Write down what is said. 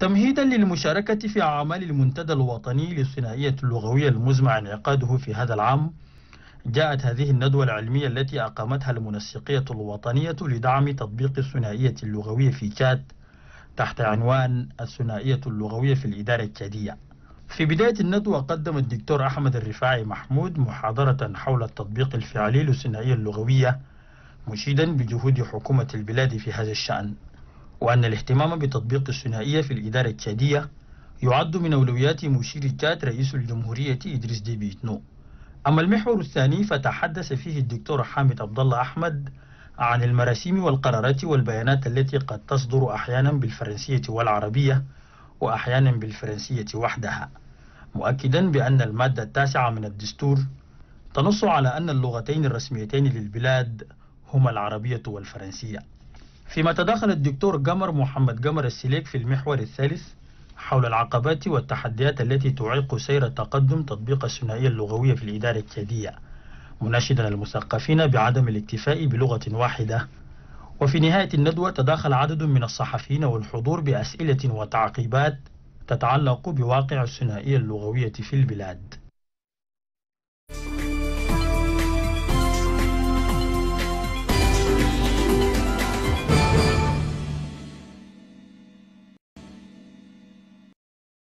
تمهيدا للمشاركة في أعمال المنتدى الوطني للثنائية اللغوية المزمع انعقاده في هذا العام جاءت هذه الندوة العلمية التي أقامتها المنسقية الوطنية لدعم تطبيق الثنائية اللغوية في تشاد تحت عنوان الثنائية اللغوية في الإدارة التشادية في بداية الندوة قدم الدكتور أحمد الرفاعي محمود محاضرة حول التطبيق الفعلي للثنائية اللغوية مشيدا بجهود حكومة البلاد في هذا الشأن وأن الاهتمام بتطبيق الثنائية في الإدارة التشادية يعد من أولويات مشيركات رئيس الجمهورية إدريس ديبي إتنو أما المحور الثاني فتحدث فيه الدكتور حامد عبد الله أحمد عن المراسيم والقرارات والبيانات التي قد تصدر أحيانا بالفرنسية والعربية وأحيانا بالفرنسية وحدها مؤكدا بأن المادة التاسعة من الدستور تنص على أن اللغتين الرسميتين للبلاد هما العربية والفرنسية فيما تدخل الدكتور قمر محمد قمر السليك في المحور الثالث حول العقبات والتحديات التي تعيق سير تقدم تطبيق الثنائية اللغوية في الإدارة الجديدة مناشدا المثقفين بعدم الاكتفاء بلغة واحدة وفي نهاية الندوة تداخل عدد من الصحفيين والحضور بأسئلة وتعقيبات تتعلق بواقع الثنائية اللغوية في البلاد